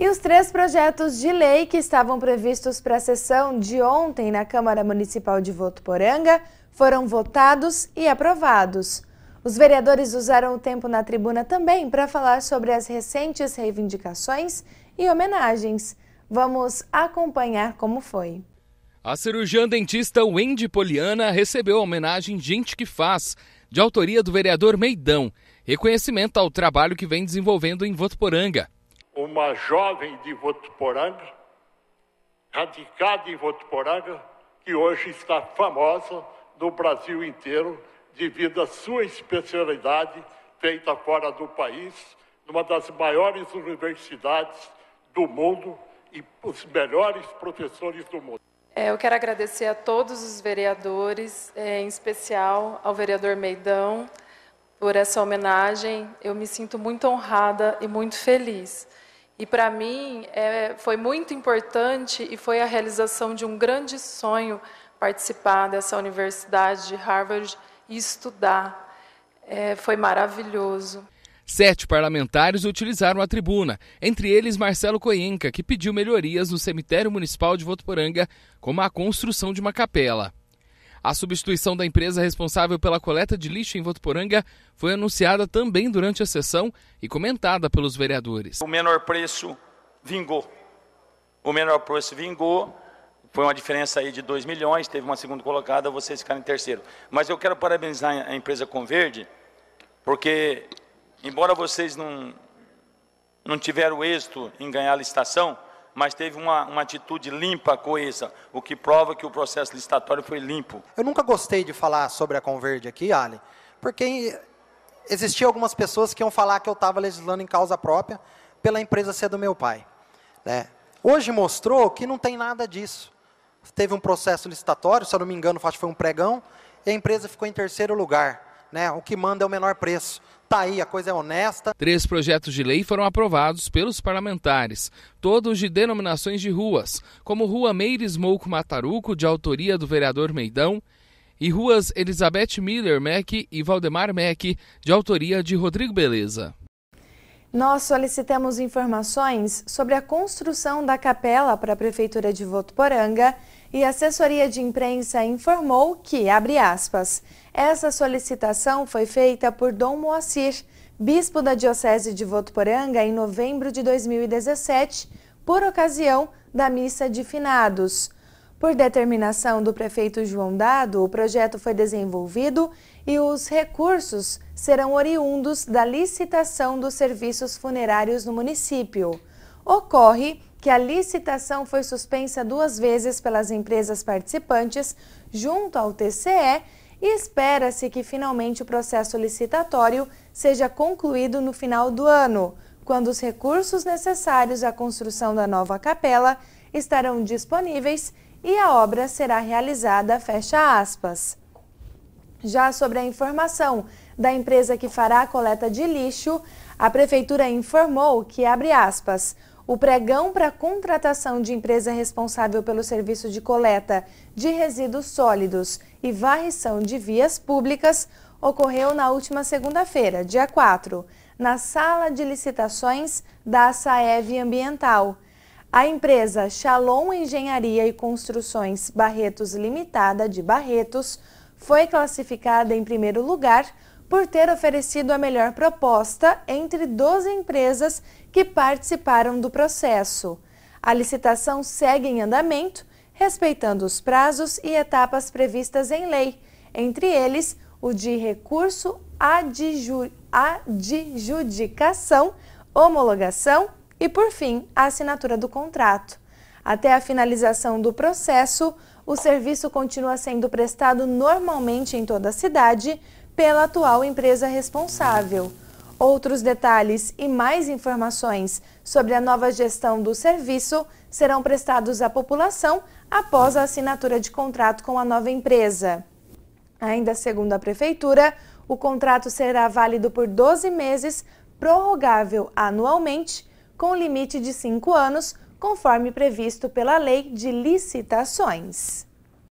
E os três projetos de lei que estavam previstos para a sessão de ontem na Câmara Municipal de Votuporanga foram votados e aprovados. Os vereadores usaram o tempo na tribuna também para falar sobre as recentes reivindicações e homenagens. Vamos acompanhar como foi. A cirurgiã dentista Wendy Poliana recebeu a homenagem Gente que Faz, de autoria do vereador Meidão, reconhecimento ao trabalho que vem desenvolvendo em Votuporanga uma jovem de Votuporanga, radicada em Votuporanga, que hoje está famosa no Brasil inteiro devido à sua especialidade feita fora do país, numa das maiores universidades do mundo e os melhores professores do mundo. É, eu quero agradecer a todos os vereadores, é, em especial ao vereador Meidão, por essa homenagem. Eu me sinto muito honrada e muito feliz. E para mim é, foi muito importante e foi a realização de um grande sonho participar dessa universidade de Harvard e estudar. É, foi maravilhoso. Sete parlamentares utilizaram a tribuna, entre eles Marcelo Coenca, que pediu melhorias no cemitério municipal de Votuporanga, como a construção de uma capela. A substituição da empresa responsável pela coleta de lixo em Votuporanga foi anunciada também durante a sessão e comentada pelos vereadores. O menor preço vingou. O menor preço vingou. Foi uma diferença aí de 2 milhões, teve uma segunda colocada, vocês ficaram em terceiro. Mas eu quero parabenizar a empresa Converde, porque embora vocês não, não tiveram êxito em ganhar a licitação, mas teve uma, uma atitude limpa, coesa, o que prova que o processo licitatório foi limpo. Eu nunca gostei de falar sobre a Converde aqui, Ali, porque existiam algumas pessoas que iam falar que eu estava legislando em causa própria pela empresa ser do meu pai. Né? Hoje mostrou que não tem nada disso. Teve um processo licitatório, se eu não me engano, acho que foi um pregão, e a empresa ficou em terceiro lugar. Né? O que manda é o menor preço. Tá aí, a coisa é honesta. Três projetos de lei foram aprovados pelos parlamentares, todos de denominações de ruas, como Rua Meires Mouco Mataruco, de autoria do vereador Meidão, e ruas Elizabeth Miller Mac e Valdemar Mac, de autoria de Rodrigo Beleza. Nós solicitamos informações sobre a construção da capela para a Prefeitura de Votuporanga e a assessoria de imprensa informou que, abre aspas, essa solicitação foi feita por Dom Moacir, bispo da Diocese de Votuporanga, em novembro de 2017, por ocasião da missa de finados. Por determinação do prefeito João Dado, o projeto foi desenvolvido e os recursos serão oriundos da licitação dos serviços funerários no município. Ocorre que a licitação foi suspensa duas vezes pelas empresas participantes junto ao TCE e espera-se que finalmente o processo licitatório seja concluído no final do ano, quando os recursos necessários à construção da nova capela estarão disponíveis e a obra será realizada, fecha aspas. Já sobre a informação da empresa que fará a coleta de lixo, a prefeitura informou que, abre aspas, o pregão para contratação de empresa responsável pelo serviço de coleta de resíduos sólidos e varrição de vias públicas ocorreu na última segunda-feira, dia 4, na sala de licitações da Saev Ambiental. A empresa Shalom Engenharia e Construções Barretos Limitada, de Barretos, foi classificada em primeiro lugar por ter oferecido a melhor proposta entre 12 empresas que participaram do processo. A licitação segue em andamento, respeitando os prazos e etapas previstas em lei, entre eles o de recurso, adju adjudicação, homologação e, por fim, a assinatura do contrato. Até a finalização do processo, o serviço continua sendo prestado normalmente em toda a cidade, pela atual empresa responsável. Outros detalhes e mais informações sobre a nova gestão do serviço serão prestados à população após a assinatura de contrato com a nova empresa. Ainda segundo a Prefeitura, o contrato será válido por 12 meses, prorrogável anualmente, com limite de 5 anos, conforme previsto pela Lei de Licitações.